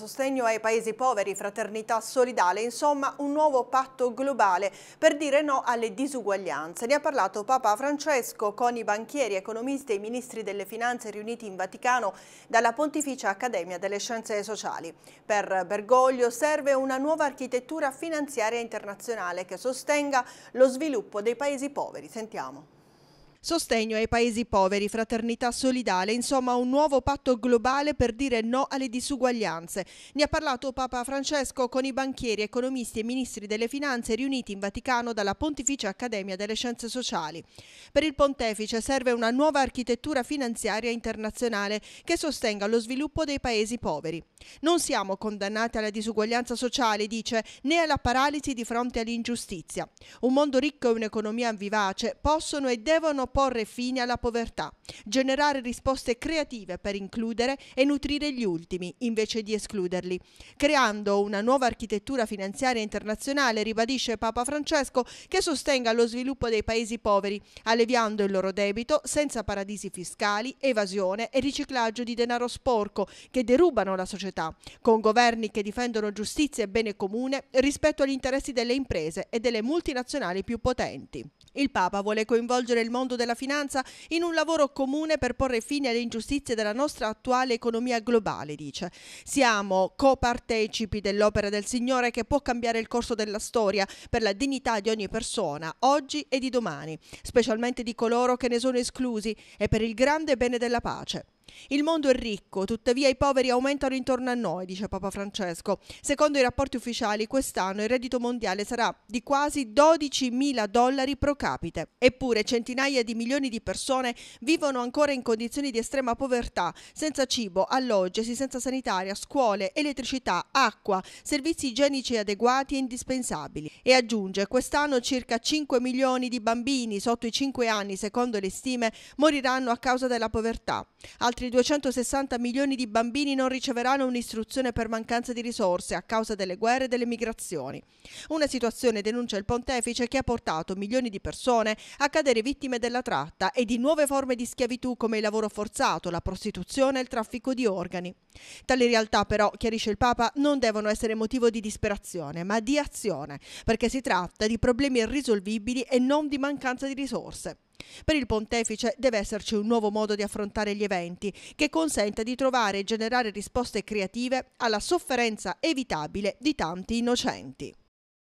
sostegno ai paesi poveri, fraternità solidale, insomma un nuovo patto globale per dire no alle disuguaglianze. Ne ha parlato Papa Francesco con i banchieri, economisti e i ministri delle finanze riuniti in Vaticano dalla Pontificia Accademia delle Scienze Sociali. Per Bergoglio serve una nuova architettura finanziaria internazionale che sostenga lo sviluppo dei paesi poveri. Sentiamo. Sostegno ai paesi poveri, fraternità solidale, insomma un nuovo patto globale per dire no alle disuguaglianze. Ne ha parlato Papa Francesco con i banchieri, economisti e ministri delle finanze riuniti in Vaticano dalla Pontificia Accademia delle Scienze Sociali. Per il pontefice serve una nuova architettura finanziaria internazionale che sostenga lo sviluppo dei paesi poveri. Non siamo condannati alla disuguaglianza sociale, dice, né alla paralisi di fronte all'ingiustizia. Un mondo ricco e un'economia vivace possono e devono porre fine alla povertà, generare risposte creative per includere e nutrire gli ultimi invece di escluderli. Creando una nuova architettura finanziaria internazionale, ribadisce Papa Francesco, che sostenga lo sviluppo dei paesi poveri, alleviando il loro debito senza paradisi fiscali, evasione e riciclaggio di denaro sporco che derubano la società, con governi che difendono giustizia e bene comune rispetto agli interessi delle imprese e delle multinazionali più potenti. Il Papa vuole coinvolgere il mondo della finanza in un lavoro comune per porre fine alle ingiustizie della nostra attuale economia globale, dice. Siamo copartecipi dell'opera del Signore che può cambiare il corso della storia per la dignità di ogni persona, oggi e di domani, specialmente di coloro che ne sono esclusi e per il grande bene della pace. Il mondo è ricco, tuttavia i poveri aumentano intorno a noi, dice Papa Francesco. Secondo i rapporti ufficiali, quest'anno il reddito mondiale sarà di quasi 12 mila dollari pro capite. Eppure centinaia di milioni di persone vivono ancora in condizioni di estrema povertà, senza cibo, alloggi, assistenza sanitaria, scuole, elettricità, acqua, servizi igienici adeguati e indispensabili. E aggiunge, quest'anno circa 5 milioni di bambini sotto i 5 anni, secondo le stime, moriranno a causa della povertà. Altri Altri 260 milioni di bambini non riceveranno un'istruzione per mancanza di risorse a causa delle guerre e delle migrazioni. Una situazione, denuncia il pontefice, che ha portato milioni di persone a cadere vittime della tratta e di nuove forme di schiavitù come il lavoro forzato, la prostituzione e il traffico di organi. Tali realtà però, chiarisce il Papa, non devono essere motivo di disperazione, ma di azione, perché si tratta di problemi irrisolvibili e non di mancanza di risorse. Per il pontefice deve esserci un nuovo modo di affrontare gli eventi che consenta di trovare e generare risposte creative alla sofferenza evitabile di tanti innocenti.